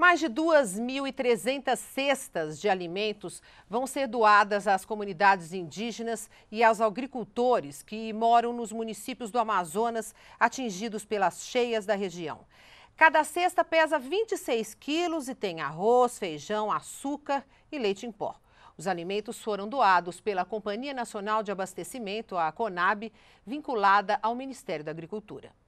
Mais de 2.300 cestas de alimentos vão ser doadas às comunidades indígenas e aos agricultores que moram nos municípios do Amazonas atingidos pelas cheias da região. Cada cesta pesa 26 quilos e tem arroz, feijão, açúcar e leite em pó. Os alimentos foram doados pela Companhia Nacional de Abastecimento, a CONAB, vinculada ao Ministério da Agricultura.